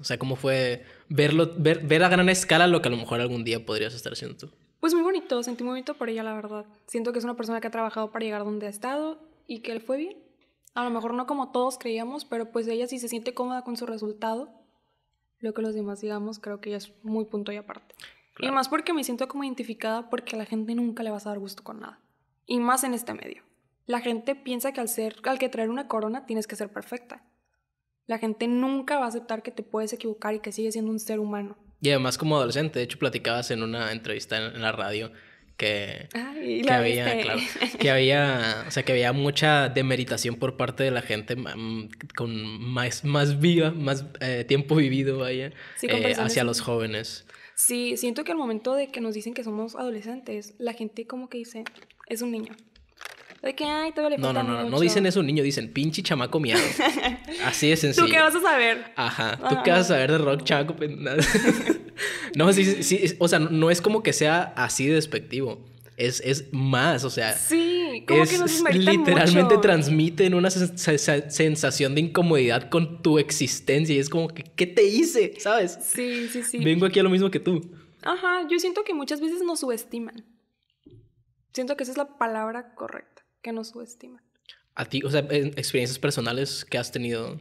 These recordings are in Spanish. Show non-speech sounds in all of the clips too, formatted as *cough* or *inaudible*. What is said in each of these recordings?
O sea, ¿cómo fue verlo, ver, a gran escala lo que a lo mejor algún día podrías estar haciendo tú? Pues muy bonito, sentí muy bonito por ella, la verdad. Siento que es una persona que ha trabajado para llegar donde ha estado y que él fue bien. A lo mejor no como todos creíamos, pero pues ella sí se siente cómoda con su resultado. Lo que los demás digamos, creo que ella es muy punto y aparte. Y más porque me siento como identificada porque a la gente nunca le vas a dar gusto con nada. Y más en este medio. La gente piensa que al ser, al que traer una corona tienes que ser perfecta. La gente nunca va a aceptar que te puedes equivocar y que sigues siendo un ser humano. Y además como adolescente, de hecho platicabas en una entrevista en la radio *laughs* que, había, o sea, que había mucha demeritación por parte de la gente mm, con más, más viva, más eh, tiempo vivido, vaya, eh, hacia los jóvenes. Sí, siento que al momento de que nos dicen que somos adolescentes, la gente como que dice, es un niño. De no, No, no, no, no dicen eso niño, dicen pinche chamaco miado. *laughs* Así de sencillo. ¿Tú qué vas a saber? Ajá, ¿tú qué vas a saber de rock chamaco? Pues, *laughs* no, sí, sí, o sea, no es como que sea así de despectivo. Es, es más, o sea. Sí, como que nos Literalmente transmiten una sensación de incomodidad con tu existencia y es como que, ¿qué te hice? ¿Sabes? Sí, sí, sí. Vengo aquí a lo mismo que tú. Ajá, yo siento que muchas veces nos subestiman. Siento que esa es la palabra correcta que no subestiman. A ti, o sea, experiencias personales que has tenido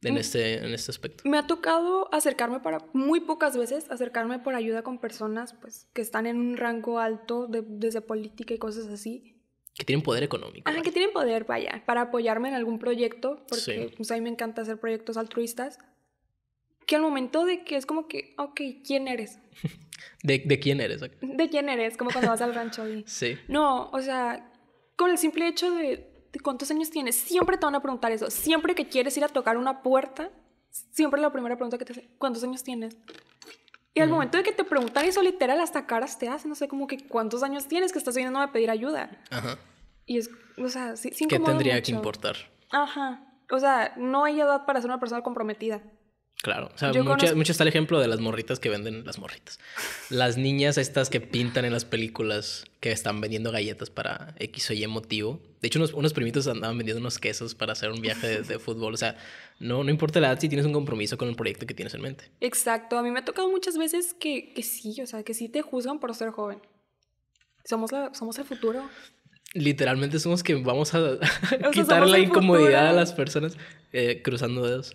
en mm. este, en este aspecto. Me ha tocado acercarme para, muy pocas veces, acercarme por ayuda con personas pues, que están en un rango alto de, desde política y cosas así. Que tienen poder económico. Ah, que tienen poder, vaya, para apoyarme en algún proyecto, porque pues, a mí me encanta hacer proyectos altruistas. Que al momento de que es como que, ok, ¿quién eres? *laughs* ¿De, de quién eres? De quién eres, como cuando vas al rancho y... *laughs* Sí. No, o sea, con el simple hecho de, cuántos años tienes, siempre te van a preguntar eso. Siempre que quieres ir a tocar una puerta, siempre la primera pregunta que te hace, ¿cuántos años tienes? Y al momento de que te preguntan eso literal, hasta caras te hacen, no sé, como que cuántos años tienes que estás viniendo a pedir ayuda. Ajá. Y es, o sea, sí, sin ¿Qué tendría que importar? Ajá. O sea, no hay edad para ser una persona comprometida. Claro, mucho, está el ejemplo de las morritas que venden las morritas. Las niñas estas que pintan en las películas que están vendiendo galletas para X o Y motivo. De hecho, unos, unos primitos andaban vendiendo unos quesos para hacer un viaje de, fútbol. O sea, no, no importa la edad si tienes un compromiso con el proyecto que tienes en mente. Exacto, a mí me ha tocado muchas veces que, sí, o sea, que sí te juzgan por ser joven. Somos, la, somos el futuro literalmente somos que vamos a *laughs* *laughs* quitar la incomodidad a las personas eh, cruzando dedos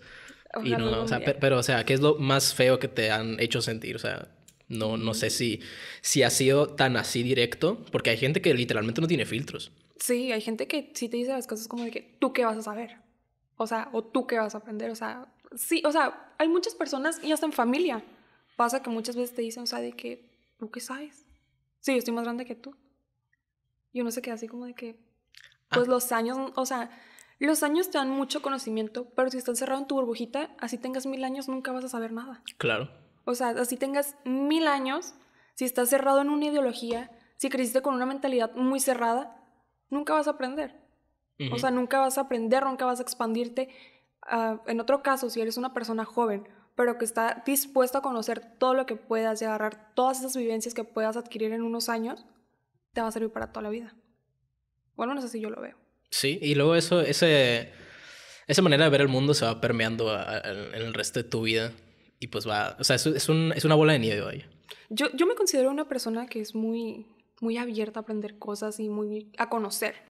y no, o sea, pero, o sea, ¿qué es lo más feo que te han hecho sentir? O sea, no, no sé si, si ha sido tan así directo, porque hay gente que literalmente no tiene filtros. Sí, hay gente que sí te dice las cosas como de que tú qué vas a saber, o sea, o tú qué vas a aprender, o sea, sí, o sea, hay muchas personas y hasta en familia pasa que muchas veces te dicen, o sea, de que tú qué sabes, sí, yo estoy más grande que tú. Y uno se queda así como de que, pues ah. los años, o sea, los años te dan mucho conocimiento, pero si estás cerrado en tu burbujita, así tengas mil años, nunca vas a saber nada. Claro. O sea, así tengas mil años, si estás cerrado en una ideología, si creciste con una mentalidad muy cerrada, nunca vas a aprender. O sea, nunca vas a aprender, nunca vas a expandirte. Ah, en otro caso, si eres una persona joven, pero que está dispuesta a conocer todo lo que puedas y agarrar todas esas vivencias que puedas adquirir en unos años, te va a servir para toda la vida. Bueno, no sé si yo lo veo. Sí, y luego eso, ese, esa manera de ver el mundo se va permeando en el resto de tu vida. Y pues va, o sea, es, una bola de nieve, hoy. Yo, yo me considero una persona que es muy, muy abierta a aprender cosas y muy a conocer.